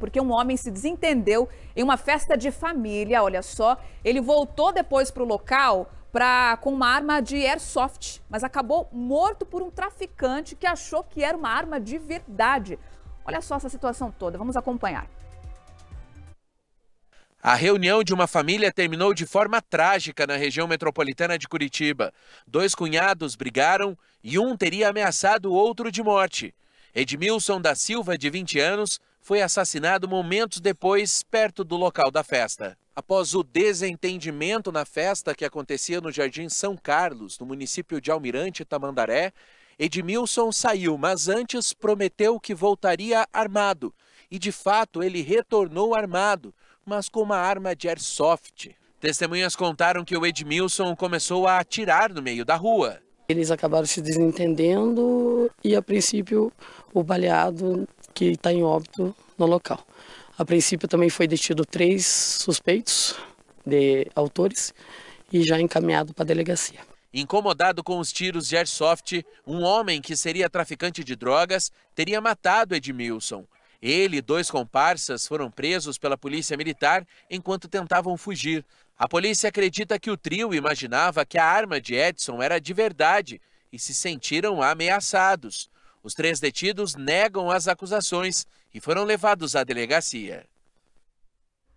porque um homem se desentendeu em uma festa de família. Olha só, ele voltou depois para o local pra, com uma arma de airsoft, mas acabou morto por um traficante que achou que era uma arma de verdade. Olha só essa situação toda, vamos acompanhar. A reunião de uma família terminou de forma trágica na região metropolitana de Curitiba. Dois cunhados brigaram e um teria ameaçado o outro de morte. Edmilson da Silva, de 20 anos, foi assassinado momentos depois perto do local da festa. Após o desentendimento na festa que acontecia no Jardim São Carlos, no município de Almirante Tamandaré, Edmilson saiu, mas antes prometeu que voltaria armado. E de fato ele retornou armado, mas com uma arma de airsoft. Testemunhas contaram que o Edmilson começou a atirar no meio da rua. Eles acabaram se desentendendo e, a princípio, o baleado que está em óbito no local. A princípio também foi detido três suspeitos de autores e já encaminhado para a delegacia. Incomodado com os tiros de airsoft, um homem que seria traficante de drogas teria matado Edmilson. Ele e dois comparsas foram presos pela polícia militar enquanto tentavam fugir. A polícia acredita que o trio imaginava que a arma de Edson era de verdade e se sentiram ameaçados. Os três detidos negam as acusações e foram levados à delegacia.